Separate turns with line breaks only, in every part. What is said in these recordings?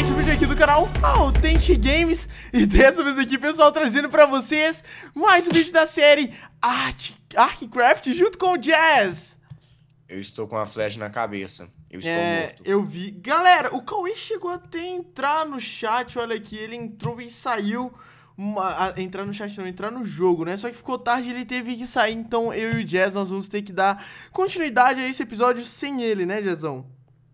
mais um vídeo aqui do canal Authentic Games E dessa vez aqui, pessoal, trazendo pra vocês mais um vídeo da série Art, Arcraft junto com o Jazz
Eu estou com a flecha na cabeça eu estou é,
morto. Eu vi. Galera, o Cauê chegou até entrar no chat, olha aqui, ele entrou e saiu. Uma, a, entrar no chat não, entrar no jogo, né? Só que ficou tarde ele teve que sair, então eu e o Jazz nós vamos ter que dar continuidade a esse episódio sem ele, né, Jazzão?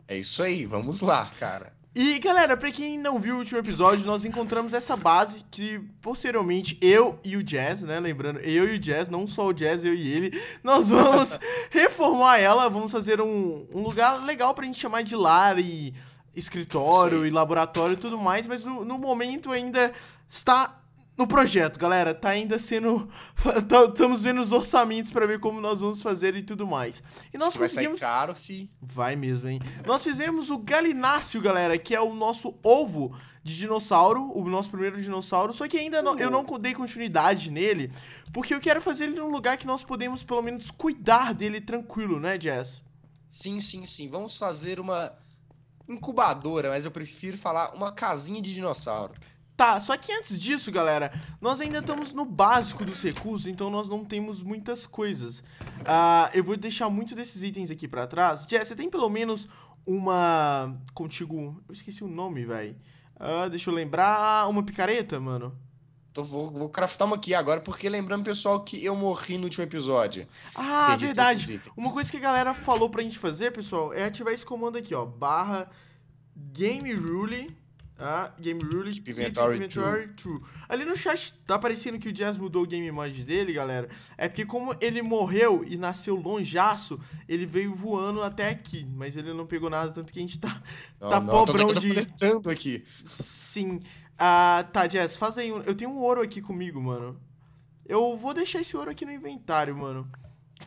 É isso aí, vamos lá, cara. E galera, pra quem não viu o último episódio, nós encontramos essa base que posteriormente eu e o Jazz, né? Lembrando, eu e o Jazz, não só o Jazz, eu e ele, nós vamos reformar ela, vamos fazer um, um lugar legal pra gente chamar de lar e escritório Sim. e laboratório e tudo mais, mas no, no momento ainda está no projeto, galera. Tá ainda sendo. Tá, estamos vendo os orçamentos para ver como nós vamos fazer e tudo mais. E nós Isso conseguimos. Vai sair caro, fi. Vai mesmo, hein? Nós fizemos o Galináceo, galera, que é o nosso ovo de dinossauro, o nosso primeiro dinossauro, só que ainda não, eu não dei continuidade nele, porque eu quero fazer ele num lugar que nós podemos pelo menos cuidar dele tranquilo, né, Jess? Sim, sim, sim. Vamos fazer uma incubadora, mas eu prefiro falar uma casinha de dinossauro. Tá, só que antes disso, galera, nós ainda estamos no básico dos recursos, então nós não temos muitas coisas. Uh, eu vou deixar muito desses itens aqui pra trás. Jess, você tem pelo menos uma... contigo... Eu esqueci o nome, velho. Uh, ah, deixa eu lembrar... Ah, uma picareta, mano? Tô, vou, vou craftar uma aqui agora, porque lembrando, pessoal, que eu morri no último episódio. Ah, Perdi verdade. Uma coisa que a galera falou pra gente fazer, pessoal, é ativar esse comando aqui, ó. Barra Game Rule ah, Game Rule, tipo, Keep Inventory, keep inventory true. true. Ali no chat tá parecendo que o Jazz mudou o game mod dele, galera. É porque como ele morreu e nasceu longeaço, ele veio voando até aqui. Mas ele não pegou nada, tanto que a gente tá, não, tá não, pobrão de... aqui. Sim. Ah, tá, Jazz, faz aí um... Eu tenho um ouro aqui comigo, mano. Eu vou deixar esse ouro aqui no inventário, mano.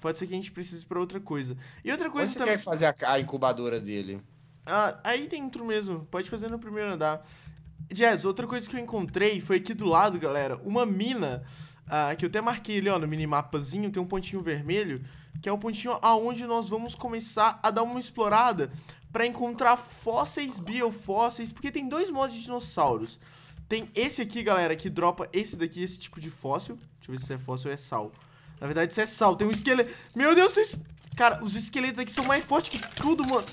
Pode ser que a gente precise pra outra coisa. E outra coisa também... você quer fazer a incubadora dele? Ah, aí dentro mesmo, pode fazer no primeiro andar. Jazz, outra coisa que eu encontrei foi aqui do lado, galera, uma mina. Ah, que eu até marquei ali, ó, no minimapazinho, tem um pontinho vermelho, que é o pontinho aonde nós vamos começar a dar uma explorada para encontrar fósseis, biofósseis, porque tem dois modos de dinossauros. Tem esse aqui, galera, que dropa esse daqui, esse tipo de fóssil. Deixa eu ver se é fóssil ou é sal. Na verdade, isso é sal. Tem um esqueleto... Meu Deus, Cara, os esqueletos aqui são mais fortes que tudo, mano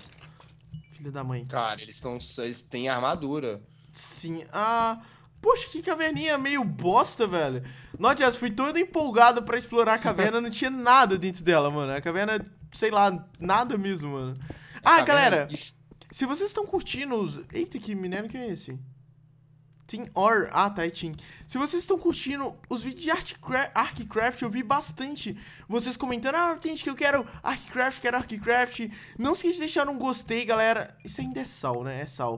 filho da mãe. Cara, eles, estão eles têm armadura. Sim. Ah. Poxa, que caverninha meio bosta, velho. Não fui todo empolgado para explorar a caverna, não tinha nada dentro dela, mano. A caverna, sei lá, nada mesmo, mano. Ah, galera, se vocês estão curtindo os... Eita, que minério que é esse? Team Or, ah, tá, é Team. Se vocês estão curtindo os vídeos de Artcraft, Archcraft, eu vi bastante vocês comentando, ah, tem que eu quero Arkcraft, quero Arkcraft. Não esqueça de deixar um gostei, galera. Isso ainda é sal, né? É sal.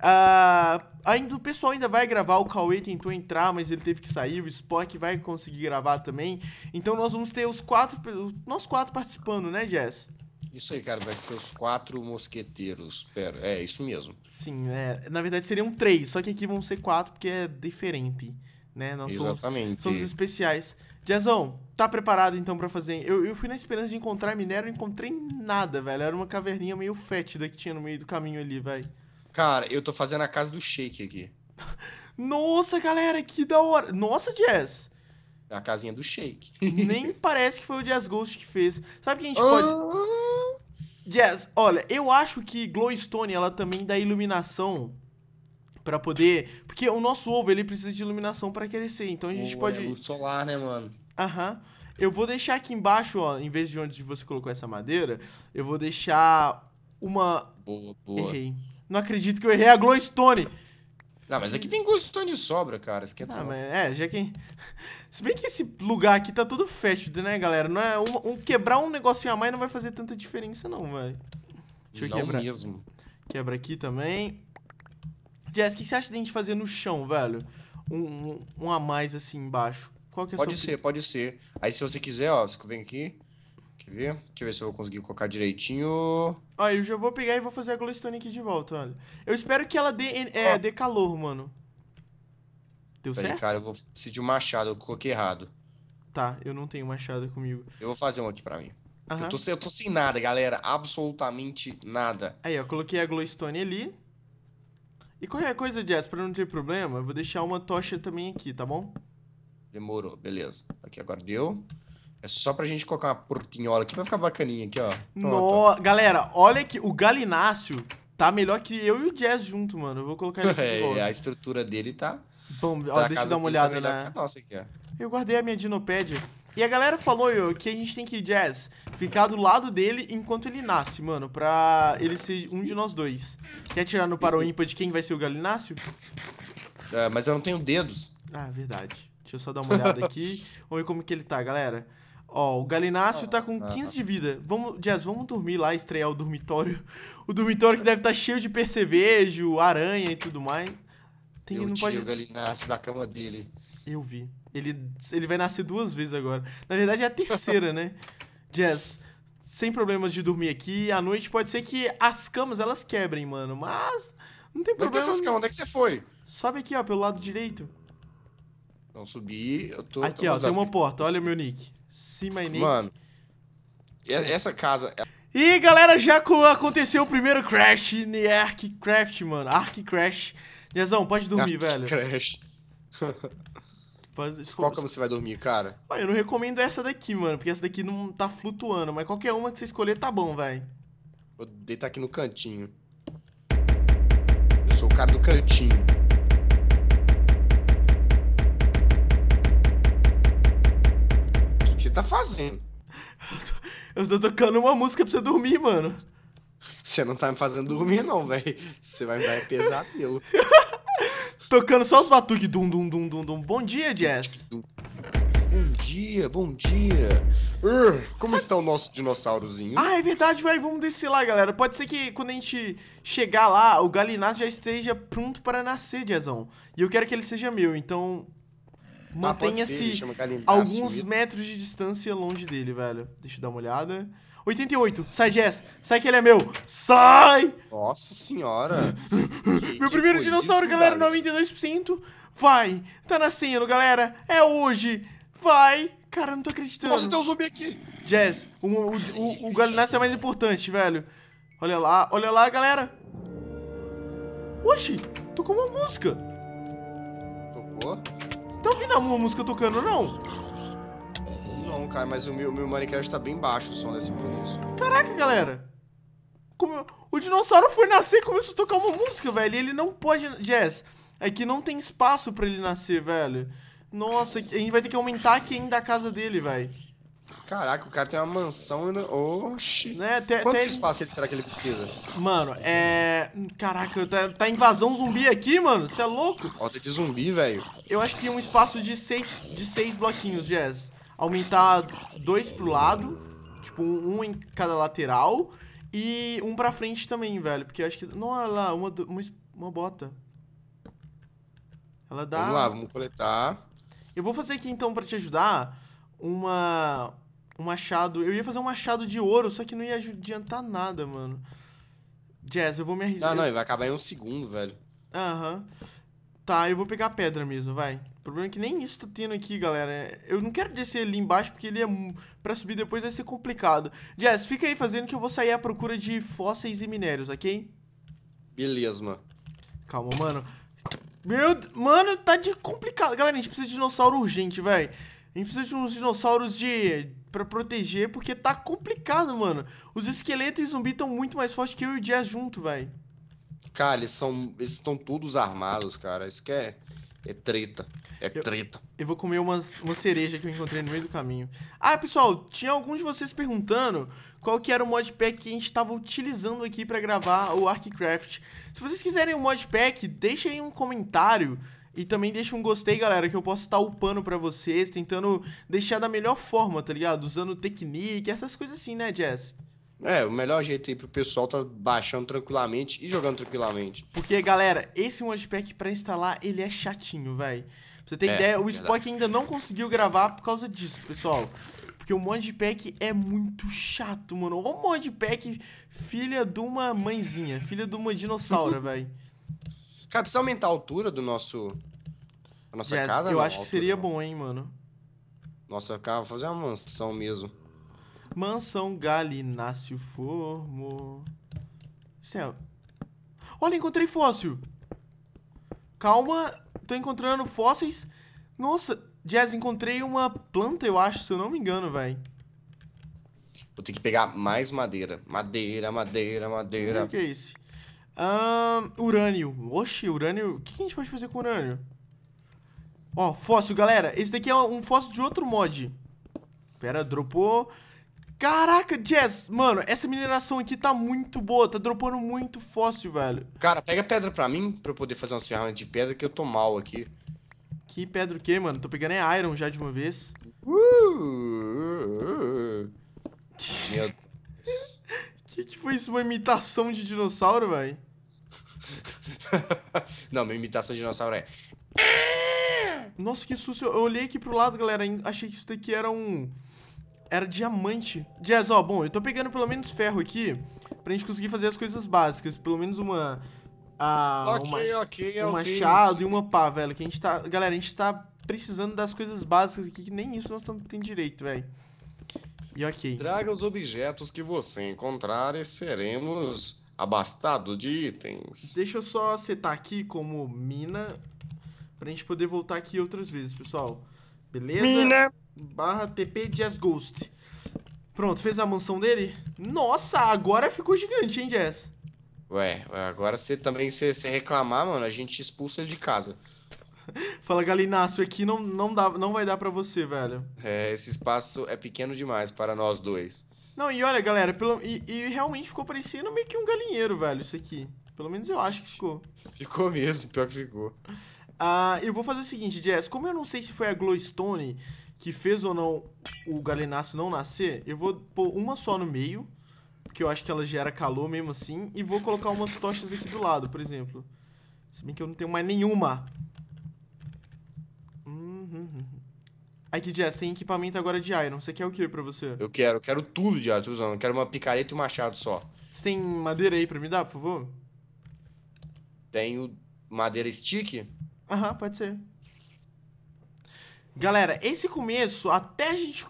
Uh, ainda o pessoal ainda vai gravar, o Cauê tentou entrar, mas ele teve que sair, o Spock vai conseguir gravar também. Então nós vamos ter os quatro, nós quatro participando, né, Jess? Isso aí, cara, vai ser os quatro mosqueteiros. Pera, é isso mesmo. Sim, é. Na verdade seriam três, só que aqui vão ser quatro porque é diferente, né? Nós Exatamente. Somos, somos especiais. Jazão, tá preparado então para fazer? Eu, eu fui na esperança de encontrar minério, não encontrei nada, velho. Era uma caverninha meio fétida que tinha no meio do caminho ali, velho. Cara, eu tô fazendo a casa do shake aqui. Nossa, galera, que da hora. Nossa, Jazz. Na casinha do shake. Nem parece que foi o Jazz Ghost que fez. Sabe que a gente pode. Jazz, olha, eu acho que Glowstone ela também dá iluminação para poder, porque o nosso ovo ele precisa de iluminação para crescer, então a gente oh, pode é solar, né, mano? Aham. Eu vou deixar aqui embaixo, ó, em vez de onde você colocou essa madeira, eu vou deixar uma Boa, boa. Errei. Não acredito que eu errei é a Glowstone. Não, mas aqui hum. tem costão de sobra, cara. Isso aqui é ah, mas é, já que. Se bem que esse lugar aqui tá todo fechado, né, galera? Não é um, um, quebrar um negocinho a mais não vai fazer tanta diferença, não, velho. Deixa eu não quebrar. mesmo. Quebra aqui também. Jess, o que você acha de a gente fazer no chão, velho? Um, um, um a mais assim embaixo. Qual que é a pode sua... ser, pode ser.
Aí se você quiser, ó, você vem aqui, Quer ver? Deixa eu ver se eu vou conseguir colocar direitinho.
Olha, eu já vou pegar e vou fazer a glowstone aqui de volta, olha. Eu espero que ela dê, é, dê calor, mano.
Deu Pera certo? Aí, cara, eu vou precisar de um machado, eu coloquei errado.
Tá, eu não tenho machado comigo.
Eu vou fazer um aqui pra mim. Eu, tô sem, eu tô sem nada, galera. Absolutamente nada.
Aí, ó, coloquei a glowstone ali. E qualquer coisa, Jess? pra não ter problema, eu vou deixar uma tocha também aqui, tá bom?
Demorou, beleza. Aqui agora deu. É só pra gente colocar uma portinhola aqui pra ficar bacaninha aqui, ó.
No... Galera, olha que o Galinácio tá melhor que eu e o Jazz junto, mano. Eu vou colocar ele aqui. É, a
estrutura dele tá. Bom, ó, tá deixa eu dar uma tá olhada, né? Nossa, aqui, ó.
Eu guardei a minha dinopédia. E a galera falou, que a gente tem que, Jazz, ficar do lado dele enquanto ele nasce, mano, pra ele ser um de nós dois. Quer tirar no paroímpa de quem vai ser o Galinácio?
É, mas eu não tenho dedos.
Ah, verdade. Deixa eu só dar uma olhada aqui. Vamos ver como que ele tá, galera. Ó, o Galinácio tá com 15 de vida. Vamos, Jazz, vamos dormir lá, estrear o dormitório. O dormitório que deve estar tá cheio de percevejo, aranha e tudo mais. Tem, Eu não pode... o Galinácio da cama dele. Eu vi. Ele, ele vai nascer duas vezes agora. Na verdade é a terceira, né? Jazz, sem problemas de dormir aqui. À noite pode ser que as camas elas quebrem, mano. Mas não tem problema. Onde é que essas camas? Onde é que você foi? Sobe aqui, ó, pelo lado direito. Não subi, eu tô. Aqui, ó, tem uma porta. Olha o meu nick. See my nick. Mano, essa casa. É e galera, já aconteceu o primeiro crash no ArkCraft, mano. Ark Crash. Nezão, pode dormir, Arc velho. Crash. qual que você
vai dormir, cara?
eu não recomendo essa daqui, mano, porque essa daqui não tá flutuando, mas qualquer uma que você escolher tá bom, velho. Vou deitar aqui no cantinho. Eu sou o cara do cantinho. tá fazendo? Eu tô, eu tô tocando uma música pra você dormir, mano. Você não tá me fazendo dormir, não, velho. Você vai me dar pesadelo. Tocando só os batuques. Dum, dum, dum, dum, dum. Bom dia, Jess. Bom dia, bom dia. como Sabe... está o nosso dinossaurozinho? Ah, é verdade, Vai, Vamos descer lá, galera. Pode ser que quando a gente chegar lá, o Galinaz já esteja pronto para nascer, Jessão. E eu quero que ele seja meu, então Tá, mantenha-se ah, alguns metros de distância longe dele, velho. Deixa eu dar uma olhada. 88, sai Jess, sai que ele é meu, sai! Nossa senhora! que, meu que primeiro dinossauro, isso, galera, velho? 92%, vai, tá nascendo, galera, é hoje, vai! Cara, não tô acreditando. Nossa, tem um zumbi aqui. Jazz, o, o, o, o é mais importante, velho. Olha lá, olha lá, galera. Oxi, tocou uma música. Tocou? Tá ouvindo alguma música tocando, não? Não, cara, mas o meu, meu Minecraft tá bem baixo o som dessa música. Caraca, galera. Como... O dinossauro foi nascer e começou a tocar uma música, velho. E ele não pode... Jazz, é que não tem espaço pra ele nascer, velho. Nossa, a gente vai ter que aumentar aqui ainda a casa dele, velho. Caraca, o cara tem uma mansão. Oxi. Né? Quanto tem... espaço ele, será que ele precisa? Mano, é. Caraca, tá, tá invasão zumbi aqui, mano. Você é louco? Falta de zumbi, velho. Eu acho que um espaço de seis, de seis bloquinhos, Jazz. Aumentar dois pro lado. Tipo, um em cada lateral. E um pra frente também, velho. Porque eu acho que. Não, olha lá, uma, uma, uma bota. Ela dá. Vamos lá, vamos coletar. Eu vou fazer aqui então pra te ajudar uma um machado. Eu ia fazer um machado de ouro, só que não ia adiantar nada, mano. Jazz, eu vou me arriscar. Não, não, ele vai acabar em um segundo, velho. Aham. Tá, eu vou pegar pedra mesmo, vai. O problema é que nem isso tá tendo aqui, galera. Eu não quero descer ali embaixo, porque ele é. Pra subir depois vai ser complicado. Jazz, fica aí fazendo que eu vou sair à procura de fósseis e minérios, ok? Beleza, mano. Calma, mano. Meu. Mano, tá de complicado. Galera, a gente precisa de dinossauro urgente, velho. A gente precisa de uns dinossauros de para proteger, porque tá complicado, mano. Os esqueletos e zumbi estão muito mais fortes que eu e o dia junto, velho. Cara, eles são. Eles estão todos armados, cara. Isso que é. É
treta. É eu, treta.
Eu vou comer umas, uma cereja que eu encontrei no meio do caminho. Ah, pessoal, tinha alguns de vocês perguntando qual que era o modpack que a gente estava utilizando aqui para gravar o Arkcraft. Se vocês quiserem o um modpack, deixem aí um comentário. E também deixa um gostei, galera, que eu posso estar tá upando pra vocês, tentando deixar da melhor forma, tá ligado? Usando technique, essas coisas assim, né, Jess? É, o melhor jeito aí pro pessoal tá baixando tranquilamente e jogando tranquilamente. Porque, galera, esse Modpack pra instalar, ele é chatinho, véi. Pra você ter é, ideia, o Spock ainda não conseguiu gravar por causa disso, pessoal. Porque o Modpack é muito chato, mano. O Modpack, filha de uma mãezinha, filha de uma dinossauro, véi. Cara, precisa aumentar a altura do nosso.
A nossa yes, casa? Eu não, acho que seria não. bom, hein, mano. Nossa, cara, fazer uma
mansão mesmo. Mansão Galináceo Formo. Céu. Olha, encontrei fóssil. Calma, tô encontrando fósseis. Nossa, Jazz, encontrei uma planta, eu acho, se eu não me engano, velho.
Vou ter que pegar mais madeira. Madeira, madeira,
madeira. O que é esse? Um, urânio. Oxi, urânio. O que, a gente pode fazer com urânio? Ó, fóssil, galera. Esse daqui é um fóssil de outro mod. Pera, dropou. Caraca, Jess, mano, essa mineração aqui tá muito boa, tá dropando muito fóssil, velho. Cara, pega pedra pra mim, pra eu poder fazer umas ferramentas de pedra, que eu tô mal aqui. Que pedra o quê, mano? Tô pegando é iron já de uma vez. Uh, uh, uh. uh. Meu que que foi isso? Uma imitação de dinossauro, velho?
Não, minha imitação de dinossauro é.
Nossa, que susto. Eu olhei aqui pro lado, galera. Achei que isso daqui era um. Era diamante. Jazz, ó, bom, eu tô pegando pelo menos ferro aqui pra gente conseguir fazer as coisas básicas. Pelo menos uma. A, ah, ok, uma, ok, um machado e uma pá, velho. Que a gente tá. Galera, a gente tá precisando das coisas básicas aqui, que nem isso nós estamos tem direito, velho. E ok. Traga os objetos que você encontrar e seremos
abastados de itens.
Deixa eu só setar aqui como mina pra gente poder voltar aqui outras vezes, pessoal. Beleza? Mina! Barra TP Jazz Ghost. Pronto, fez a mansão dele? Nossa, agora ficou gigante, hein, Jazz?
Ué, agora você também, se reclamar, mano, a gente expulsa ele de casa.
Fala, Galinaço, aqui não, não, dá, não vai dar para você, velho. É, esse espaço é pequeno demais para nós dois. Não, e olha, galera, pelo, e, e realmente ficou parecendo meio que um galinheiro, velho, isso aqui. Pelo menos eu acho que ficou. Ficou mesmo, pior que ficou. Ah, eu vou fazer o seguinte, Jess, como eu não sei se foi a Glowstone que fez ou não o galenaço não nascer, eu vou pôr uma só no meio, porque eu acho que ela gera calor mesmo assim, e vou colocar umas tochas aqui do lado, por exemplo. Se bem que eu não tenho mais nenhuma. Aqui, Jess, tem equipamento agora de Iron. Você quer o que é pra você?
Eu quero, eu quero tudo de Iron, usando. Eu quero uma picareta e um machado só.
Você tem madeira aí pra me dar, por favor? Tenho madeira stick? Aham, pode ser. Galera, esse começo, até a gente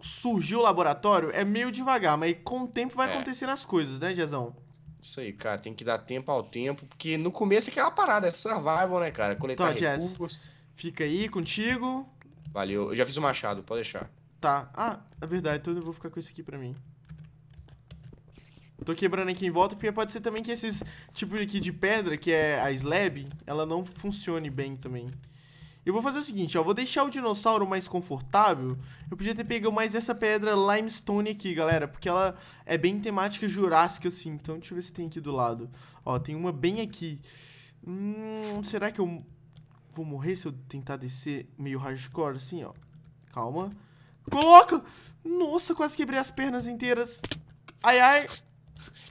surgir o laboratório, é meio devagar, mas com o tempo vai é. acontecendo as coisas, né, Jezão? Isso aí, cara, tem que dar tempo ao tempo, porque no começo é aquela parada, é survival, né, cara? Coletar tá, recursos. Jess, fica aí contigo.
Valeu. Eu já fiz o machado, pode deixar.
Tá. Ah, é verdade. Então eu vou ficar com isso aqui pra mim. Tô quebrando aqui em volta, porque pode ser também que esses tipos aqui de pedra, que é a slab, ela não funcione bem também. Eu vou fazer o seguinte, ó. Vou deixar o dinossauro mais confortável. Eu podia ter pegado mais essa pedra limestone aqui, galera. Porque ela é bem temática jurássica, assim. Então, deixa eu ver se tem aqui do lado. Ó, tem uma bem aqui. Hum, será que eu Vou morrer se eu tentar descer meio hardcore assim, ó. Calma. Coloca! Nossa, quase quebrei as pernas inteiras. Ai, ai.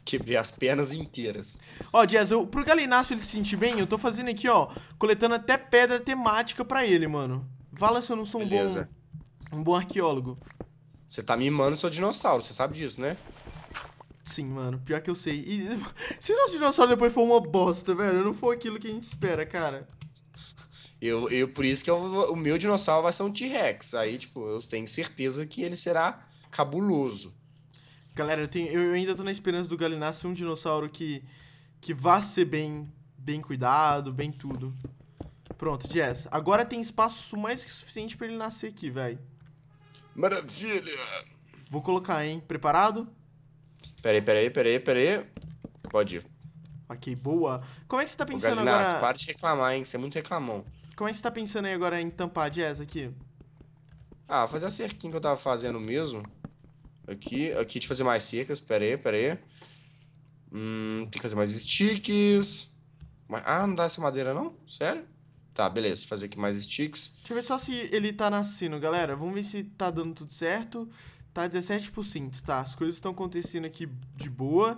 Quebrei as pernas inteiras. Ó, Jazz, eu, pro Galinácio ele se sentir bem, eu tô fazendo aqui, ó, coletando até pedra temática pra ele, mano. Fala se eu não sou um Beleza. bom, um bom arqueólogo. Você tá mimando seu dinossauro, você sabe disso, né? Sim, mano. Pior que eu sei. E se nosso dinossauro depois for uma bosta, velho, não for aquilo que a gente espera, cara.
Eu, eu, por isso que eu, o meu dinossauro vai ser um T-Rex. Aí, tipo, eu tenho certeza que ele
será cabuloso. Galera, eu, tenho, eu ainda tô na esperança do Galinácio ser um dinossauro que, que vá ser bem, bem cuidado, bem tudo. Pronto, Jess. Agora tem espaço mais que suficiente para ele nascer aqui, velho. Maravilha! Vou colocar, hein? Preparado?
Peraí, peraí, peraí, peraí.
Pode ir. Ok, boa. Como é que você tá pensando Ô, Galinas, agora? Para de reclamar, hein? Você é muito reclamão. Como é que você tá pensando aí agora em tampar jazz aqui? Ah, fazer a cerquinha que eu tava fazendo
mesmo. Aqui, aqui de fazer mais cercas, pera aí, pera aí. Hum, tem que fazer mais sticks. Ah, não dá essa madeira não? Sério? Tá, beleza, Vou fazer aqui mais sticks.
Deixa eu ver só se ele tá nascendo, galera. Vamos ver se tá dando tudo certo. Tá 17%, tá? As coisas estão acontecendo aqui de boa.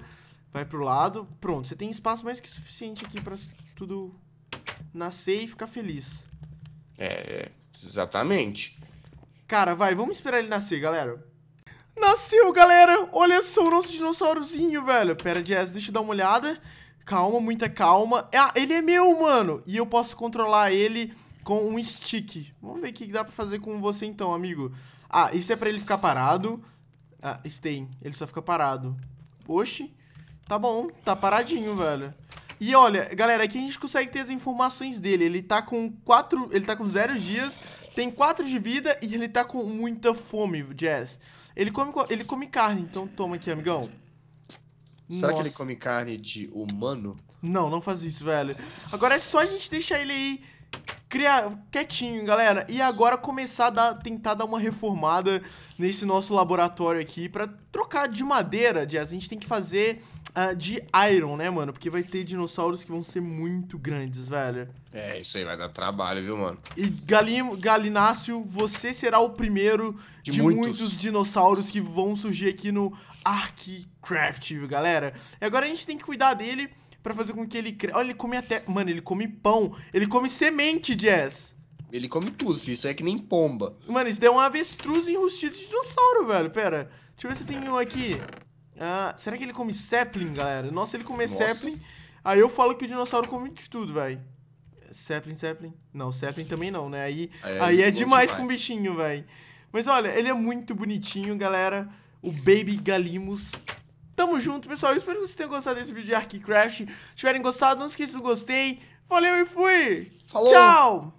Vai pro lado. Pronto, você tem espaço mais que suficiente aqui pra tudo nascer e ficar feliz. É,
é, exatamente.
Cara, vai, vamos esperar ele nascer, galera. Nasceu, galera! Olha só o nosso dinossaurozinho, velho. Pera, Jazz, deixa eu dar uma olhada. Calma, muita calma. Ah, ele é meu, mano! E eu posso controlar ele com um stick. Vamos ver o que dá pra fazer com você então, amigo. Ah, isso é pra ele ficar parado. Ah, stay. Ele só fica parado. Oxi. Tá bom, tá paradinho, velho. E olha, galera, aqui a gente consegue ter as informações dele. Ele tá com 4, ele tá com 0 dias, tem 4 de vida e ele tá com muita fome, Jazz. Ele come, ele come carne, então toma aqui, amigão. Será Nossa. que ele come carne de humano? Não, não faz isso, velho. Agora é só a gente deixar ele aí criar quietinho, galera. E agora começar a dar, tentar dar uma reformada nesse nosso laboratório aqui para trocar de madeira, Jazz. A gente tem que fazer uh, de iron, né, mano? Porque vai ter dinossauros que vão ser muito grandes, velho.
É, isso aí vai dar
trabalho, viu, mano? E Galinácio, você será o primeiro de, de muitos. muitos. dinossauros que vão surgir aqui no Arquicraft, viu, galera? E agora a gente tem que cuidar dele para fazer com que ele cresça. Olha, ele come até. Mano, ele come pão. Ele come semente, Jazz. Ele come tudo, filho. Isso é que nem pomba. Mano, isso daí é um avestruz enrustido de dinossauro, velho. Pera. Deixa eu ver se tem um aqui. Ah, será que ele come sapling, galera? Nossa, ele comer Nossa. sapling. Aí eu falo que o dinossauro come de tudo, velho. Sapling, sapling. Não, sapling também não, né? Aí, é, aí é demais, demais com o bichinho, velho. Mas olha, ele é muito bonitinho, galera. O Baby Galimus tamo junto, pessoal. Eu espero que vocês tenham gostado desse vídeo de Arc Crash. Se tiverem gostado, não esqueçam do gostei. Valeu e fui! Falou. Tchau!